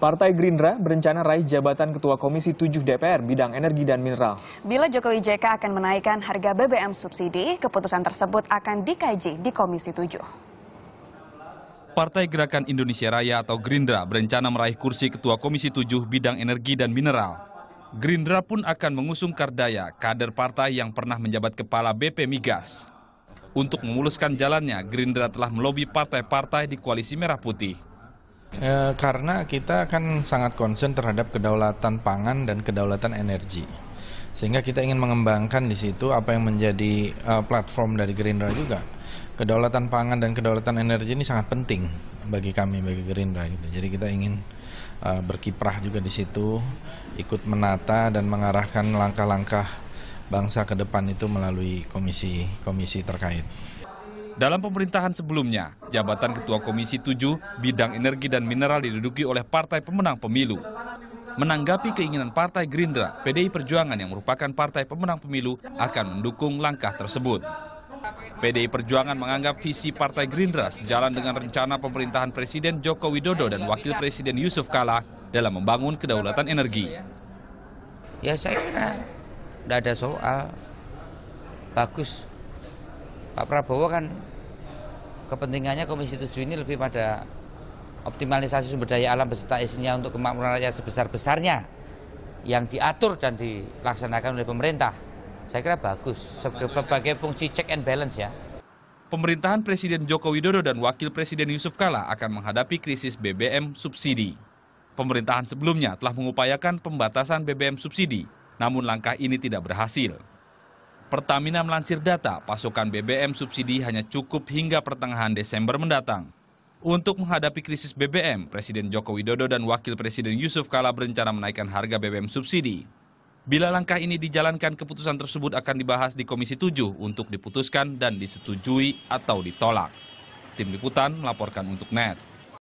Partai Gerindra berencana raih jabatan Ketua Komisi 7 DPR bidang energi dan mineral. Bila Jokowi JK akan menaikkan harga BBM subsidi, keputusan tersebut akan dikaji di Komisi 7. Partai Gerakan Indonesia Raya atau Gerindra berencana meraih kursi Ketua Komisi 7 bidang energi dan mineral. Gerindra pun akan mengusung Kardaya, kader partai yang pernah menjabat kepala BP Migas. Untuk memuluskan jalannya, Gerindra telah melobi partai-partai di Koalisi Merah Putih. E, karena kita akan sangat concern terhadap kedaulatan pangan dan kedaulatan energi. Sehingga kita ingin mengembangkan di situ apa yang menjadi uh, platform dari Gerindra juga. Kedaulatan pangan dan kedaulatan energi ini sangat penting bagi kami bagi Gerindra gitu. Jadi kita ingin uh, berkiprah juga di situ, ikut menata dan mengarahkan langkah-langkah bangsa ke depan itu melalui komisi-komisi terkait. Dalam pemerintahan sebelumnya, jabatan Ketua Komisi 7 bidang energi dan mineral diduduki oleh partai pemenang pemilu. Menanggapi keinginan Partai Gerindra, PDI Perjuangan yang merupakan partai pemenang pemilu akan mendukung langkah tersebut. PDI Perjuangan menganggap visi Partai Gerindra sejalan dengan rencana pemerintahan Presiden Joko Widodo dan Wakil Presiden Yusuf Kala dalam membangun kedaulatan energi. Ya saya kira tidak ada soal. Bagus. Pak Prabowo kan kepentingannya Komisi 7 ini lebih pada optimalisasi sumber daya alam beserta isinya untuk kemakmuran rakyat sebesar-besarnya yang diatur dan dilaksanakan oleh pemerintah. Saya kira bagus, sebagai fungsi check and balance ya. Pemerintahan Presiden Joko Widodo dan Wakil Presiden Yusuf Kala akan menghadapi krisis BBM subsidi. Pemerintahan sebelumnya telah mengupayakan pembatasan BBM subsidi, namun langkah ini tidak berhasil. Pertamina melansir data pasokan BBM subsidi hanya cukup hingga pertengahan Desember mendatang. Untuk menghadapi krisis BBM, Presiden Joko Widodo dan Wakil Presiden Yusuf Kala berencana menaikkan harga BBM subsidi. Bila langkah ini dijalankan, keputusan tersebut akan dibahas di Komisi 7 untuk diputuskan dan disetujui atau ditolak. Tim Liputan melaporkan untuk NET.